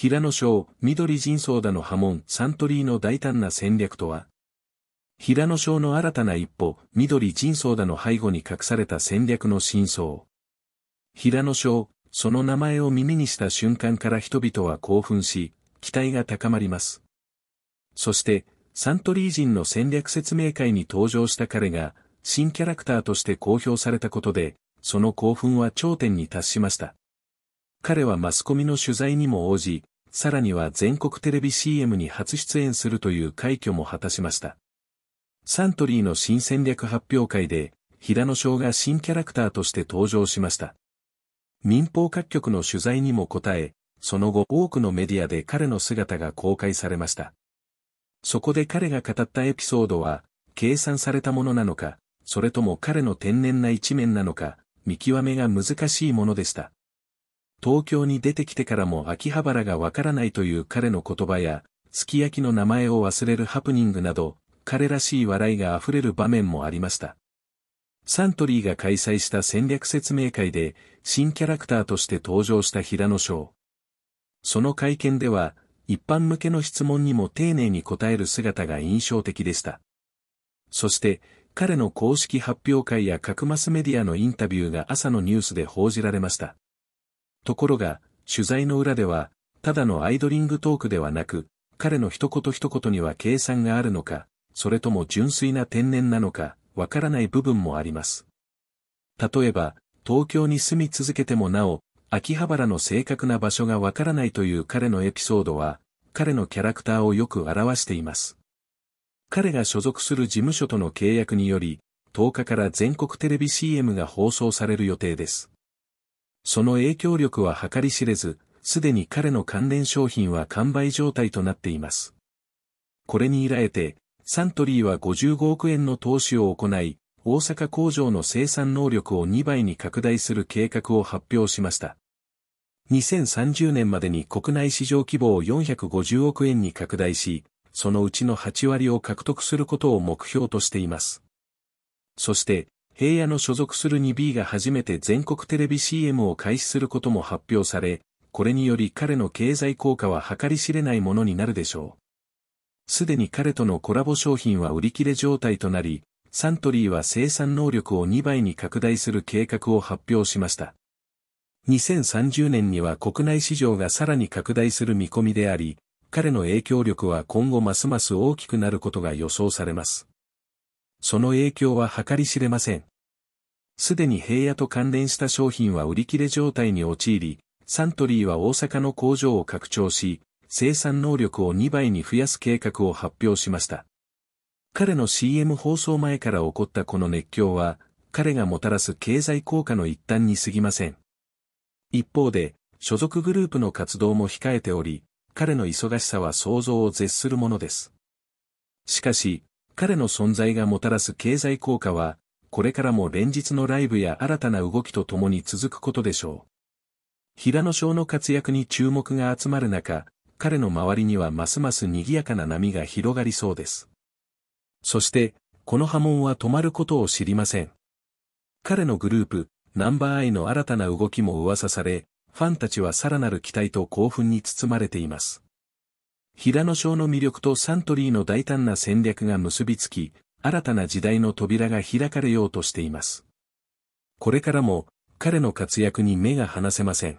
平野省、緑人相だの波紋、サントリーの大胆な戦略とは平野省の新たな一歩、緑人相だの背後に隠された戦略の真相。平野省、その名前を耳にした瞬間から人々は興奮し、期待が高まります。そして、サントリー人の戦略説明会に登場した彼が、新キャラクターとして公表されたことで、その興奮は頂点に達しました。彼はマスコミの取材にも応じ、さらには全国テレビ CM に初出演するという快挙も果たしました。サントリーの新戦略発表会で、平野翔が新キャラクターとして登場しました。民放各局の取材にも答え、その後多くのメディアで彼の姿が公開されました。そこで彼が語ったエピソードは、計算されたものなのか、それとも彼の天然な一面なのか、見極めが難しいものでした。東京に出てきてからも秋葉原がわからないという彼の言葉や、すき焼きの名前を忘れるハプニングなど、彼らしい笑いが溢れる場面もありました。サントリーが開催した戦略説明会で、新キャラクターとして登場した平野翔。その会見では、一般向けの質問にも丁寧に答える姿が印象的でした。そして、彼の公式発表会や各マスメディアのインタビューが朝のニュースで報じられました。ところが、取材の裏では、ただのアイドリングトークではなく、彼の一言一言には計算があるのか、それとも純粋な天然なのか、わからない部分もあります。例えば、東京に住み続けてもなお、秋葉原の正確な場所がわからないという彼のエピソードは、彼のキャラクターをよく表しています。彼が所属する事務所との契約により、10日から全国テレビ CM が放送される予定です。その影響力は計り知れず、すでに彼の関連商品は完売状態となっています。これに依頼て、サントリーは55億円の投資を行い、大阪工場の生産能力を2倍に拡大する計画を発表しました。2030年までに国内市場規模を450億円に拡大し、そのうちの8割を獲得することを目標としています。そして、平野の所属する 2B が初めて全国テレビ CM を開始することも発表され、これにより彼の経済効果は計り知れないものになるでしょう。すでに彼とのコラボ商品は売り切れ状態となり、サントリーは生産能力を2倍に拡大する計画を発表しました。2030年には国内市場がさらに拡大する見込みであり、彼の影響力は今後ますます大きくなることが予想されます。その影響は計り知れません。すでに平野と関連した商品は売り切れ状態に陥り、サントリーは大阪の工場を拡張し、生産能力を2倍に増やす計画を発表しました。彼の CM 放送前から起こったこの熱狂は、彼がもたらす経済効果の一端に過ぎません。一方で、所属グループの活動も控えており、彼の忙しさは想像を絶するものです。しかし、彼の存在がもたらす経済効果は、これからも連日のライブや新たな動きとともに続くことでしょう。平野翔の活躍に注目が集まる中、彼の周りにはますます賑やかな波が広がりそうです。そして、この波紋は止まることを知りません。彼のグループ、ナンバーアイの新たな動きも噂され、ファンたちはさらなる期待と興奮に包まれています。平野省の魅力とサントリーの大胆な戦略が結びつき、新たな時代の扉が開かれようとしています。これからも、彼の活躍に目が離せません。